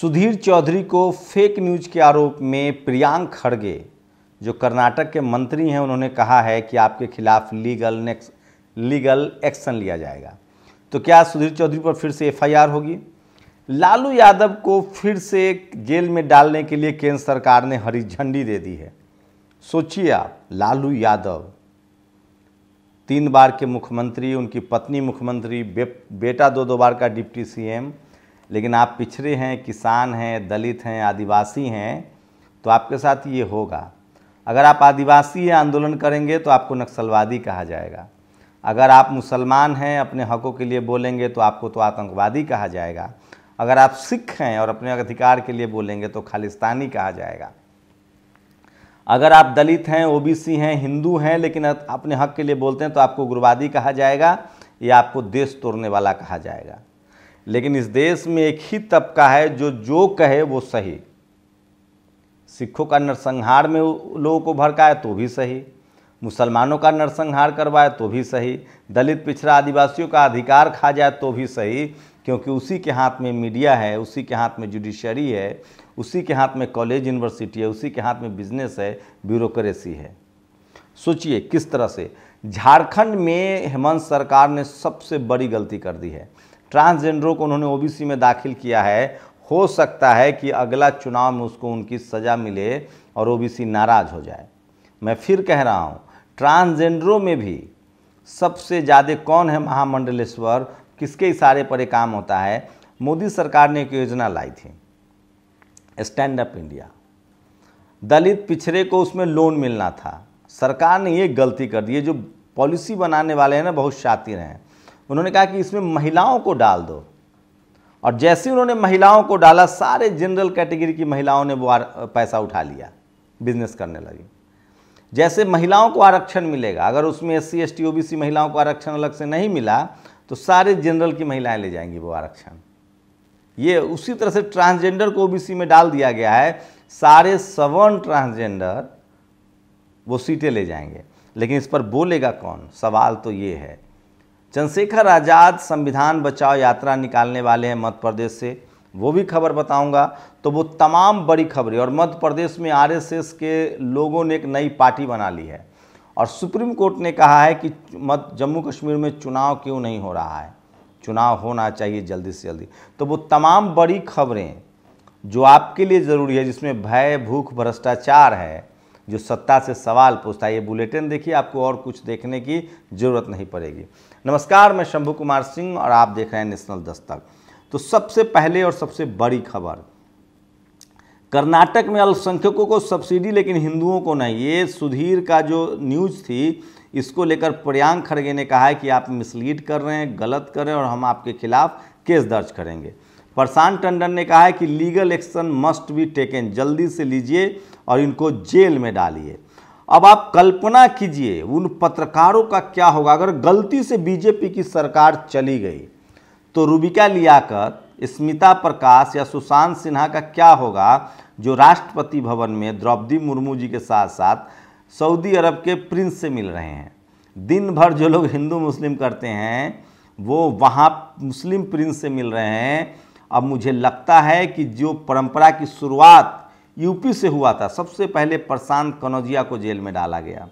सुधीर चौधरी को fake news के आरोप में प्रियांक खड़गे जो कर्नाटक के मंत्री हैं उन्होंने कहा है कि आपके खिलाफ लीगल नेक्स लीगल एक्शन लिया जाएगा तो क्या सुधीर चौधरी पर फिर से एफआईआर होगी लालू यादव को फिर से जेल में डालने के लिए केंद्र सरकार ने हरी झंडी दे दी है सोचिए आप लालू यादव तीन बार के मुख्यमंत्री उनकी पत्नी मुख्यमंत्री बे, बेटा दो दो बार का डिप्टी सीएम लेकिन आप पिछड़े हैं किसान हैं दलित हैं आदिवासी हैं तो आपके साथ ये होगा अगर आप आदिवासी आंदोलन करेंगे तो आपको नक्सलवादी कहा जाएगा अगर आप मुसलमान हैं अपने हकों के लिए बोलेंगे तो आपको तो आतंकवादी कहा जाएगा अगर आप सिख हैं और अपने अधिकार के लिए बोलेंगे तो खालिस्तानी कहा जाएगा अगर आप दलित हैं ओबीसी हैं हिंदू हैं लेकिन अपने हक के लिए बोलते हैं तो आपको गुरुवादी कहा जाएगा या आपको देश तोड़ने वाला कहा जाएगा लेकिन इस देश में एक ही तबका है जो जो कहे वो सही सिखों का नरसंहार में लोगों को भड़काए तो भी सही मुसलमानों का नरसंहार करवाए तो भी सही दलित पिछड़ा आदिवासियों का अधिकार खा जाए तो भी सही क्योंकि उसी के हाथ में मीडिया है उसी के हाथ में जुडिशरी है उसी के हाथ में कॉलेज यूनिवर्सिटी है उसी के हाथ में बिजनेस है ब्यूरोक्रेसी है सोचिए किस तरह से झारखंड में हेमंत सरकार ने सबसे बड़ी गलती कर दी है ट्रांसजेंडरों को उन्होंने ओबीसी में दाखिल किया है हो सकता है कि अगला चुनाव में उसको उनकी सज़ा मिले और ओबीसी नाराज़ हो जाए मैं फिर कह रहा हूँ ट्रांसजेंडरों में भी सबसे ज़्यादा कौन है महामंडलेश्वर किसके इशारे पर एक काम होता है मोदी सरकार ने एक योजना लाई थी स्टैंड अप इंडिया दलित पिछड़े को उसमें लोन मिलना था सरकार ने ये गलती कर दी है जो पॉलिसी बनाने वाले हैं ना बहुत शातिर हैं उन्होंने कहा कि इसमें महिलाओं को डाल दो और जैसे उन्होंने महिलाओं को डाला सारे जनरल कैटेगरी की महिलाओं ने वो पैसा उठा लिया बिजनेस करने लगी जैसे महिलाओं को आरक्षण मिलेगा अगर उसमें S C S T O B C महिलाओं को आरक्षण अलग से नहीं मिला तो सारे जनरल की महिलाएं ले जाएंगी वो आरक्षण ये उसी तरह से ट्रांसजेंडर को ओबीसी में डाल दिया गया है सारे सवर्ण ट्रांसजेंडर वो सीटें ले जाएंगे लेकिन इस पर बोलेगा कौन सवाल तो ये है चंद्रशेखर आज़ाद संविधान बचाओ यात्रा निकालने वाले हैं मध्य प्रदेश से वो भी खबर बताऊंगा तो वो तमाम बड़ी खबरें और मध्य प्रदेश में आरएसएस के लोगों ने एक नई पार्टी बना ली है और सुप्रीम कोर्ट ने कहा है कि मत जम्मू कश्मीर में चुनाव क्यों नहीं हो रहा है चुनाव होना चाहिए जल्दी से जल्दी तो वो तमाम बड़ी खबरें जो आपके लिए ज़रूरी है जिसमें भय भूख भ्रष्टाचार है जो सत्ता से सवाल पूछता है ये बुलेटिन देखिए आपको और कुछ देखने की ज़रूरत नहीं पड़ेगी नमस्कार मैं शंभू कुमार सिंह और आप देख रहे हैं नेशनल दस्तक तो सबसे पहले और सबसे बड़ी खबर कर्नाटक में अल्पसंख्यकों को सब्सिडी लेकिन हिंदुओं को नहीं ये सुधीर का जो न्यूज़ थी इसको लेकर प्रयांक खड़गे ने कहा है कि आप मिसलीड कर रहे हैं गलत कर रहे हैं और हम आपके खिलाफ केस दर्ज करेंगे प्रशांत टंडन ने कहा है कि legal action must be taken जल्दी से लीजिए और इनको जेल में डालिए अब आप कल्पना कीजिए उन पत्रकारों का क्या होगा अगर गलती से बीजेपी की सरकार चली गई तो रूबिका लियाकत स्मिता प्रकाश या सुशांत सिन्हा का क्या होगा जो राष्ट्रपति भवन में द्रौपदी मुर्मू जी के साथ साथ सऊदी अरब के प्रिंस से मिल रहे हैं दिन भर जो लोग हिंदू मुस्लिम करते हैं वो वहाँ मुस्लिम प्रिंस से मिल रहे हैं अब मुझे लगता है कि जो परंपरा की शुरुआत यूपी से हुआ था सबसे पहले प्रशांत कनौजिया को जेल में डाला गया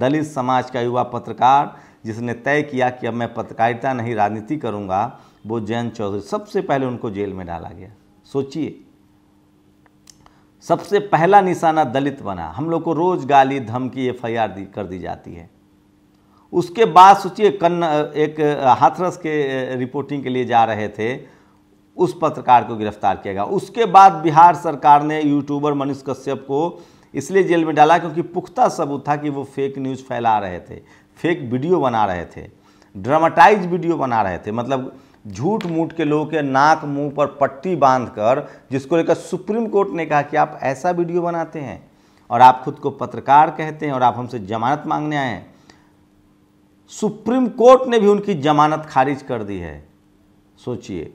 दलित समाज का युवा पत्रकार जिसने तय किया कि अब मैं पत्रकारिता नहीं राजनीति करूंगा वो जयंत चौधरी सबसे पहले उनको जेल में डाला गया सोचिए सबसे पहला निशाना दलित बना हम लोग को रोज गाली धमकी एफ आई दी कर दी जाती है उसके बाद सोचिए कन्न एक हाथरस के रिपोर्टिंग के लिए जा रहे थे उस पत्रकार को गिरफ्तार किया गया उसके बाद बिहार सरकार ने यूट्यूबर मनीष कश्यप को इसलिए जेल में डाला क्योंकि पुख्ता सबूत था कि वो फेक न्यूज़ फैला रहे थे फेक वीडियो बना रहे थे ड्रामाटाइज वीडियो बना रहे थे मतलब झूठ मूठ के लोगों के नाक मुंह पर पट्टी बांधकर जिसको लेकर सुप्रीम कोर्ट ने कहा कि आप ऐसा वीडियो बनाते हैं और आप खुद को पत्रकार कहते हैं और आप हमसे जमानत मांगने आए हैं सुप्रीम कोर्ट ने भी उनकी जमानत खारिज कर दी है सोचिए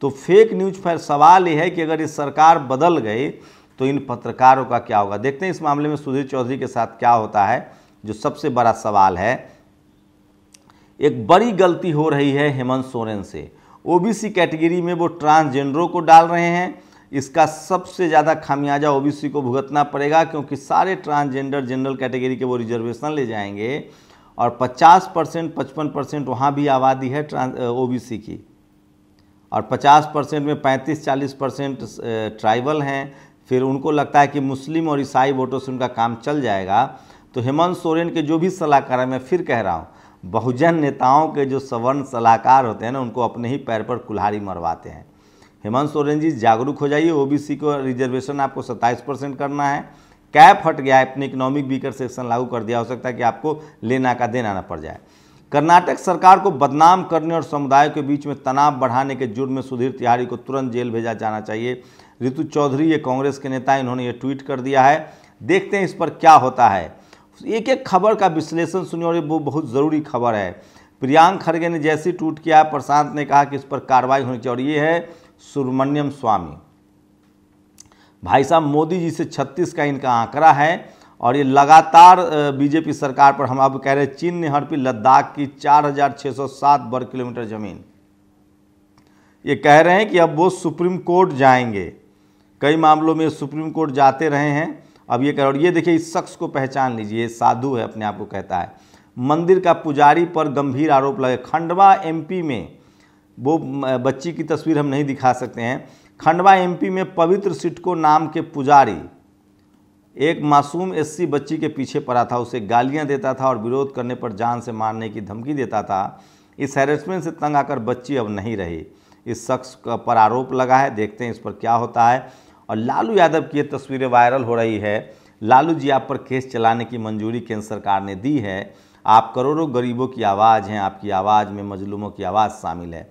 तो फेक न्यूज पर सवाल यह है कि अगर ये सरकार बदल गई तो इन पत्रकारों का क्या होगा देखते हैं इस मामले में सुधीर चौधरी के साथ क्या होता है जो सबसे बड़ा सवाल है एक बड़ी गलती हो रही है हेमंत सोरेन से ओबीसी कैटेगरी में वो ट्रांसजेंडरों को डाल रहे हैं इसका सबसे ज़्यादा खामियाजा ओबीसी को भुगतना पड़ेगा क्योंकि सारे ट्रांसजेंडर जनरल कैटेगरी के वो रिजर्वेशन ले जाएंगे और 50 परसेंट पचपन परसेंट वहाँ भी आबादी है ट्रांस ओ की और 50 परसेंट में 35-40 परसेंट ट्राइबल हैं फिर उनको लगता है कि मुस्लिम और ईसाई वोटों से उनका काम चल जाएगा तो हेमंत सोरेन के जो भी सलाहकार हैं मैं फिर कह रहा हूँ बहुजन नेताओं के जो सवर्ण सलाहकार होते हैं ना उनको अपने ही पैर पर कुल्हाड़ी मरवाते हैं हेमंत सोरेन जी जागरूक हो जाइए ओबीसी को रिजर्वेशन आपको 27 परसेंट करना है कैप हट गया है अपने इकोनॉमिक वीकर सेक्शन लागू कर दिया हो सकता है कि आपको लेना का देना ना पड़ जाए कर्नाटक सरकार को बदनाम करने और समुदाय के बीच में तनाव बढ़ाने के जुर्म में सुधीर तिहारी को तुरंत जेल भेजा जाना चाहिए ऋतु चौधरी ये कांग्रेस के नेता इन्होंने ये ट्वीट कर दिया है देखते हैं इस पर क्या होता है एक एक खबर का विश्लेषण सुनिए और ये बहुत ज़रूरी खबर है प्रियांक खड़गे ने जैसी ट्वीट किया प्रशांत ने कहा कि इस पर कार्रवाई होनी चाहिए और ये है सुब्रमण्यम स्वामी भाई साहब मोदी जी से छत्तीस का इनका आंकड़ा है और ये लगातार बीजेपी सरकार पर हम अब कह रहे हैं चीन ने हड़पी लद्दाख की 4,607 वर्ग किलोमीटर ज़मीन ये कह रहे हैं कि अब वो सुप्रीम कोर्ट जाएंगे कई मामलों में सुप्रीम कोर्ट जाते रहे हैं अब ये कह रहे और ये देखिए इस शख्स को पहचान लीजिए ये साधु है अपने आप को कहता है मंदिर का पुजारी पर गंभीर आरोप लगे खंडवा एम में वो बच्ची की तस्वीर हम नहीं दिखा सकते हैं खंडवा एमपी में पवित्र सिटको नाम के पुजारी एक मासूम एससी बच्ची के पीछे पड़ा था उसे गालियां देता था और विरोध करने पर जान से मारने की धमकी देता था इस हैरेसमेंट से तंग आकर बच्ची अब नहीं रही इस शख्स पर आरोप लगा है देखते हैं इस पर क्या होता है और लालू यादव की ये तस्वीरें वायरल हो रही है लालू जी आप पर केस चलाने की मंजूरी केंद्र सरकार ने दी है आप करोड़ों गरीबों की आवाज़ हैं आपकी आवाज़ में मजलूमों की आवाज़ शामिल है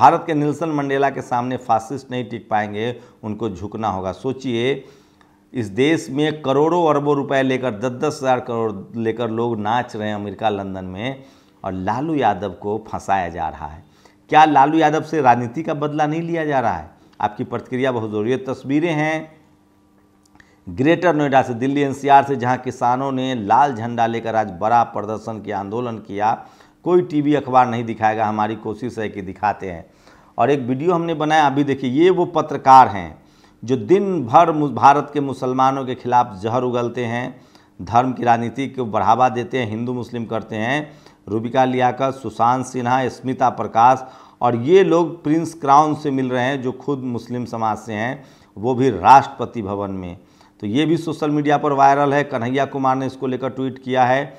भारत के निल्सन मंडेला के सामने फासिस्ट नहीं टिक पाएंगे उनको झुकना होगा सोचिए इस देश में करोड़ों अरबों रुपए लेकर दस दस हज़ार करोड़ लेकर लोग नाच रहे हैं अमेरिका लंदन में और लालू यादव को फंसाया जा रहा है क्या लालू यादव से राजनीति का बदला नहीं लिया जा रहा है आपकी प्रतिक्रिया बहुत ज़रूरी है तस्वीरें हैं ग्रेटर नोएडा से दिल्ली एनसीआर से जहां किसानों ने लाल झंडा लेकर आज बड़ा प्रदर्शन किया आंदोलन किया कोई टीवी अखबार नहीं दिखाएगा हमारी कोशिश है कि दिखाते हैं और एक वीडियो हमने बनाया अभी देखिए ये वो पत्रकार हैं जो दिन भर भारत के मुसलमानों के खिलाफ जहर उगलते हैं धर्म की राजनीति को बढ़ावा देते हैं हिंदू मुस्लिम करते हैं रूबिका लियाकत सुशांत सिन्हा स्मिता प्रकाश और ये लोग प्रिंस क्राउन से मिल रहे हैं जो खुद मुस्लिम समाज से हैं वो भी राष्ट्रपति भवन में तो ये भी सोशल मीडिया पर वायरल है कन्हैया कुमार ने इसको लेकर ट्वीट किया है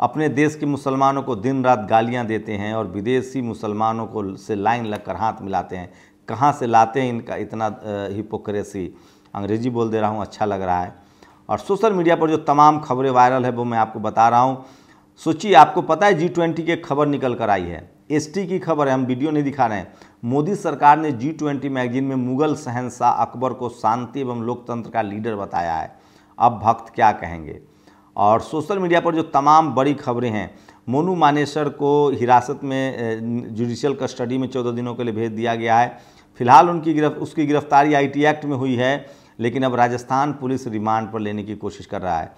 अपने देश के मुसलमानों को दिन रात गालियां देते हैं और विदेशी मुसलमानों को से लाइन लगकर हाथ मिलाते हैं कहाँ से लाते हैं इनका इतना हिपोक्रेसी अंग्रेजी बोल दे रहा हूँ अच्छा लग रहा है और सोशल मीडिया पर जो तमाम खबरें वायरल है वो मैं आपको बता रहा हूँ सोचिए आपको पता है जी ट्वेंटी की खबर निकल कर आई है एसटी की खबर है हम वीडियो नहीं दिखा रहे हैं मोदी सरकार ने जी ट्वेंटी मैगजीन में मुगल सहनशाह अकबर को शांति एवं लोकतंत्र का लीडर बताया है अब भक्त क्या कहेंगे और सोशल मीडिया पर जो तमाम बड़ी खबरें हैं मोनू मानेसर को हिरासत में जुडिशियल कस्टडी में चौदह दिनों के लिए भेज दिया गया है फिलहाल उनकी गिरफ्त उसकी गिरफ्तारी आईटी एक्ट में हुई है लेकिन अब राजस्थान पुलिस रिमांड पर लेने की कोशिश कर रहा है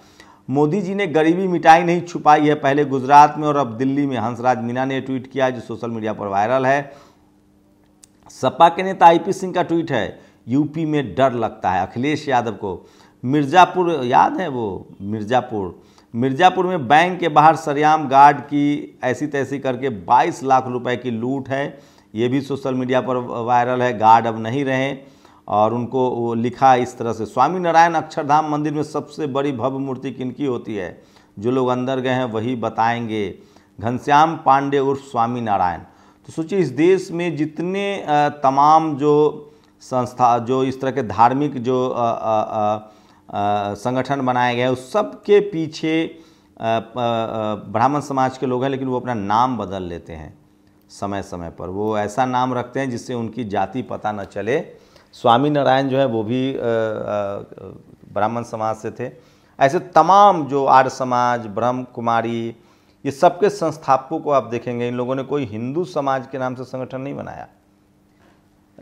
मोदी जी ने गरीबी मिटाई नहीं छुपाई है पहले गुजरात में और अब दिल्ली में हंसराज मीना ने ट्वीट किया जो सोशल मीडिया पर वायरल है सपा के नेता आई सिंह का ट्वीट है यूपी में डर लगता है अखिलेश यादव को मिर्ज़ापुर याद है वो मिर्ज़ापुर मिर्ज़ापुर में बैंक के बाहर सरयाम गार्ड की ऐसी तैसी करके 22 लाख रुपए की लूट है ये भी सोशल मीडिया पर वायरल है गार्ड अब नहीं रहे और उनको वो लिखा इस तरह से स्वामी नारायण अक्षरधाम मंदिर में सबसे बड़ी भव्य मूर्ति किनकी होती है जो लोग अंदर गए हैं वही बताएंगे घनश्याम पांडे उर्फ स्वामी नारायण तो सोचिए इस देश में जितने तमाम जो संस्था जो इस तरह के धार्मिक जो आ, आ, आ, संगठन बनाया गया है उस सब के पीछे ब्राह्मण समाज के लोग हैं लेकिन वो अपना नाम बदल लेते हैं समय समय पर वो ऐसा नाम रखते हैं जिससे उनकी जाति पता न चले स्वामी नारायण जो है वो भी ब्राह्मण समाज से थे ऐसे तमाम जो आर्य समाज ब्रह्म कुमारी ये सबके संस्थापकों को आप देखेंगे इन लोगों ने कोई हिंदू समाज के नाम से संगठन नहीं बनाया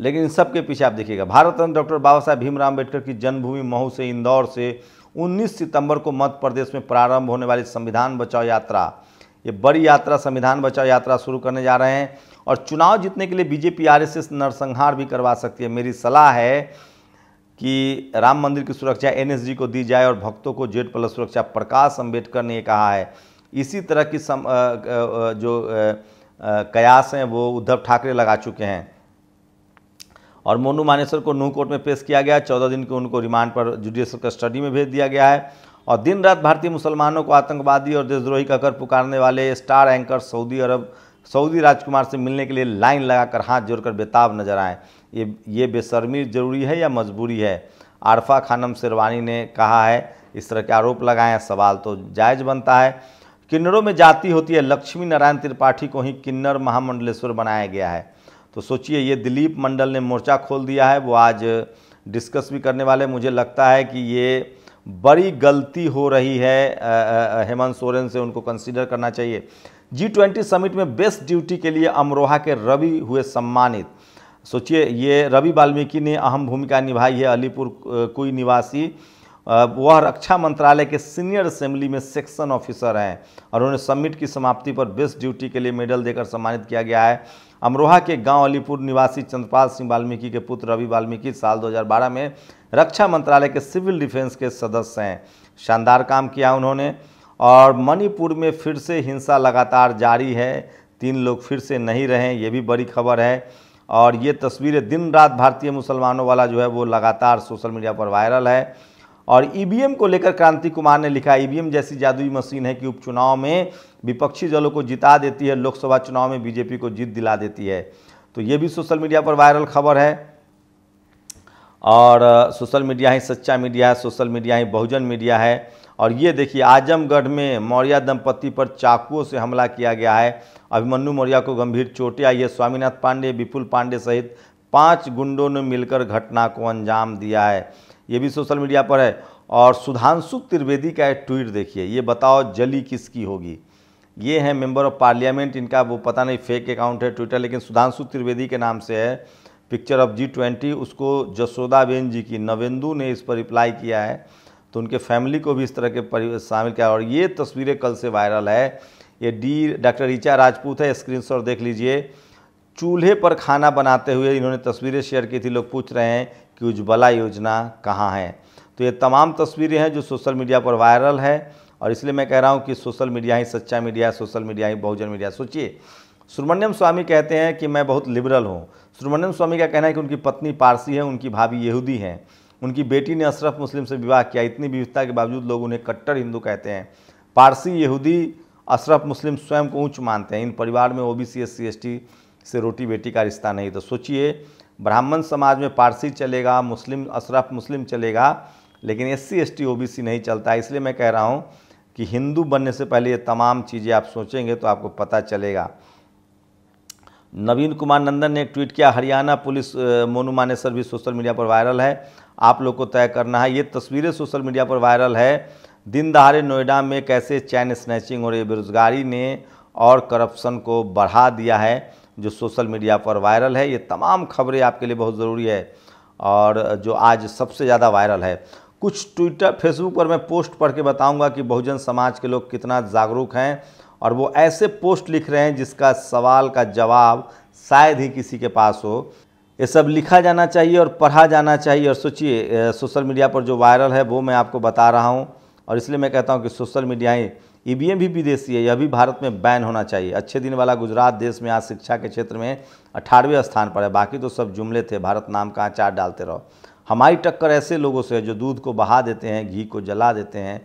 लेकिन इन सब के पीछे आप देखिएगा भारत रत्न डॉक्टर बाबा साहेब भीमराव अम्बेडकर की जन्मभूमि महू से इंदौर से 19 सितंबर को मध्य प्रदेश में प्रारंभ होने वाली संविधान बचाओ यात्रा ये बड़ी यात्रा संविधान बचाओ यात्रा शुरू करने जा रहे हैं और चुनाव जीतने के लिए बीजेपी एस नरसंहार भी करवा सकती है मेरी सलाह है कि राम मंदिर की सुरक्षा एन को दी जाए और भक्तों को जेड प्लस सुरक्षा प्रकाश अम्बेडकर ने कहा है इसी तरह की सम, आ, आ, जो आ, कयास हैं वो उद्धव ठाकरे लगा चुके हैं और मोनू मानेसर को नू कोर्ट में पेश किया गया चौदह दिन के उनको रिमांड पर जुडिशल कस्टडी में भेज दिया गया है और दिन रात भारतीय मुसलमानों को आतंकवादी और देशद्रोही कहकर पुकारने वाले star anchor Saudi Arab Saudi राजकुमार से मिलने के लिए लाइन लगाकर हाथ जोड़कर बेताब नजर आए ये ये बेशर्मी जरूरी है या मजबूरी है आरफा खानम शेरवानी ने कहा है इस तरह के आरोप लगाए सवाल तो जायज बनता है किन्नरों में जाति होती है लक्ष्मी नारायण त्रिपाठी को ही किन्नर महामंडलेश्वर बनाया गया है तो सोचिए ये दिलीप मंडल ने मोर्चा खोल दिया है वो आज डिस्कस भी करने वाले मुझे लगता है कि ये बड़ी गलती हो रही है हेमंत सोरेन से उनको कंसीडर करना चाहिए जी ट्वेंटी समिट में बेस्ट ड्यूटी के लिए अमरोहा के रवि हुए सम्मानित सोचिए ये रवि वाल्मीकि ने अहम भूमिका निभाई है अलीपुर कोई निवासी वह रक्षा मंत्रालय के सीनियर असेंबली में सेक्शन ऑफिसर हैं और उन्हें समिट की समाप्ति पर बेस्ट ड्यूटी के लिए मेडल देकर सम्मानित किया गया है अमरोहा के गांव अलीपुर निवासी चंद्रपाल सिंह वाल्मीकि के पुत्र रवि वाल्मीकि साल 2012 में रक्षा मंत्रालय के सिविल डिफेंस के सदस्य हैं शानदार काम किया उन्होंने और मणिपुर में फिर से हिंसा लगातार जारी है तीन लोग फिर से नहीं रहे ये भी बड़ी खबर है और ये तस्वीरें दिन रात भारतीय मुसलमानों वाला जो है वो लगातार सोशल मीडिया पर वायरल है और ईवीएम e को लेकर क्रांति कुमार ने लिखा ईवीएम e जैसी जादुई मशीन है कि उपचुनाव में विपक्षी दलों को जिता देती है लोकसभा चुनाव में बीजेपी को जीत दिला देती है तो ये भी सोशल मीडिया पर वायरल खबर है और सोशल मीडिया ही सच्चा मीडिया है सोशल मीडिया ही बहुजन मीडिया है और ये देखिए आजमगढ़ में मौर्य दंपति पर चाकुओं से हमला किया गया है अभिमन्यु मौर्य को गंभीर चोटें आई है स्वामीनाथ पांडे विपुल पांडे सहित पांच गुंडों ने मिलकर घटना को अंजाम दिया है ये भी सोशल मीडिया पर है और सुधांशु त्रिवेदी का एक ट्वीट देखिए ये बताओ जली किसकी होगी ये है मेंबर ऑफ पार्लियामेंट इनका वो पता नहीं फेक अकाउंट है ट्विटर लेकिन सुधांशु त्रिवेदी के नाम से है पिक्चर ऑफ जी ट्वेंटी उसको जसोदाबेन जी की नवेंदु ने इस पर रिप्लाई किया है तो उनके फैमिली को भी इस तरह के शामिल किया और ये तस्वीरें कल से वायरल है ये डी डॉक्टर ऋचा राजपूत है स्क्रीन देख लीजिए चूल्हे पर खाना बनाते हुए इन्होंने तस्वीरें शेयर की थी लोग पूछ रहे हैं कि उज्ज्वला योजना कहाँ है तो ये तमाम तस्वीरें हैं जो सोशल मीडिया पर वायरल है और इसलिए मैं कह रहा हूँ कि सोशल मीडिया ही सच्चा मीडिया सोशल मीडिया ही बहुजन मीडिया सोचिए सुब्रमण्यम स्वामी कहते हैं कि मैं बहुत लिबरल हूँ सुब्रमण्यम स्वामी का कहना है कि उनकी पत्नी पारसी है उनकी भाभी यहूदी हैं उनकी बेटी ने अशरफ मुस्लिम से विवाह किया इतनी विविधता के बावजूद लोग उन्हें कट्टर हिंदू कहते हैं पारसी यहूदी अशरफ मुस्लिम स्वयं को ऊँच मानते हैं इन परिवार में O B C S C S T से रोटी बेटी का रिश्ता नहीं तो सोचिए ब्राह्मण समाज में पारसी चलेगा मुस्लिम अशरफ मुस्लिम चलेगा लेकिन S C S T O B C नहीं चलता है इसलिए मैं कह रहा हूँ कि हिंदू बनने से पहले ये तमाम चीज़ें आप सोचेंगे तो आपको पता चलेगा नवीन कुमार नंदन ने एक ट्वीट किया हरियाणा पुलिस मोनू मानेसर भी सोशल मीडिया पर वायरल है आप लोग को तय करना है ये तस्वीरें सोशल मीडिया पर वायरल है दिन दहाड़े नोएडा में कैसे चैन स्नैचिंग और बेरोजगारी ने और करप्शन को बढ़ा दिया है जो सोशल मीडिया पर वायरल है ये तमाम खबरें आपके लिए बहुत ज़रूरी है और जो आज सबसे ज़्यादा वायरल है कुछ ट्विटर फेसबुक पर मैं पोस्ट पढ़ के बताऊँगा कि बहुजन समाज के लोग कितना जागरूक हैं और वो ऐसे पोस्ट लिख रहे हैं जिसका सवाल का जवाब शायद ही किसी के पास हो ये सब लिखा जाना चाहिए और पढ़ा जाना चाहिए और सोचिए सोशल मीडिया पर जो वायरल है वो मैं आपको बता रहा हूँ और इसलिए मैं कहता हूँ कि सोशल मीडियाएँ ई भी विदेशी है यह भी भारत में बैन होना चाहिए अच्छे दिन वाला गुजरात देश में आज शिक्षा के क्षेत्र में अठारहवें स्थान पर है बाकी तो सब जुमले थे भारत नाम का अचार डालते रहो हमारी टक्कर ऐसे लोगों से है जो दूध को बहा देते हैं घी को जला देते हैं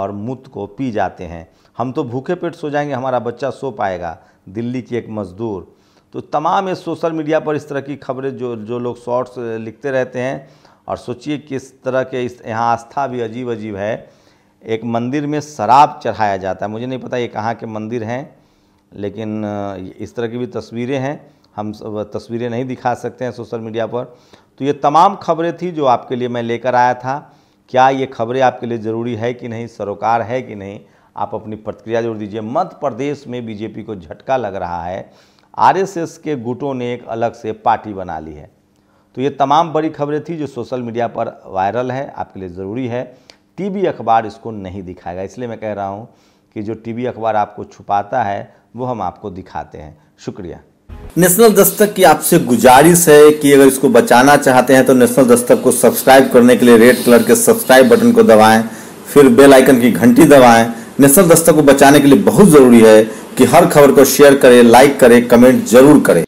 और मुत को पी जाते हैं हम तो भूखे पेट सो जाएंगे हमारा बच्चा सो पाएगा दिल्ली की एक मजदूर तो तमाम ये सोशल मीडिया पर इस तरह की खबरें जो जो लोग शॉर्ट्स लिखते रहते हैं और सोचिए किस तरह के इस यहाँ आस्था भी अजीब अजीब है एक मंदिर में शराब चढ़ाया जाता है मुझे नहीं पता ये कहाँ के मंदिर हैं लेकिन इस तरह की भी तस्वीरें हैं हम तस्वीरें नहीं दिखा सकते हैं सोशल मीडिया पर तो ये तमाम खबरें थी जो आपके लिए मैं लेकर आया था क्या ये खबरें आपके लिए ज़रूरी है कि नहीं सरोकार है कि नहीं आप अपनी प्रतिक्रिया जोड़ दीजिए मध्य प्रदेश में बीजेपी को झटका लग रहा है आरएसएस के गुटों ने एक अलग से पार्टी बना ली है तो ये तमाम बड़ी खबरें थी जो सोशल मीडिया पर वायरल है आपके लिए ज़रूरी है टीवी अखबार इसको नहीं दिखाएगा इसलिए मैं कह रहा हूँ कि जो टीवी अखबार आपको छुपाता है वो हम आपको दिखाते हैं शुक्रिया नेशनल दस्तक की आपसे गुजारिश है कि अगर इसको बचाना चाहते हैं तो नेशनल दस्तक को सब्सक्राइब करने के लिए रेड कलर के सब्सक्राइब बटन को दबाएं फिर बेल आइकन की घंटी दबाएं नेशनल दस्तक को बचाने के लिए बहुत ज़रूरी है कि हर खबर को शेयर करें लाइक करें कमेंट जरूर करें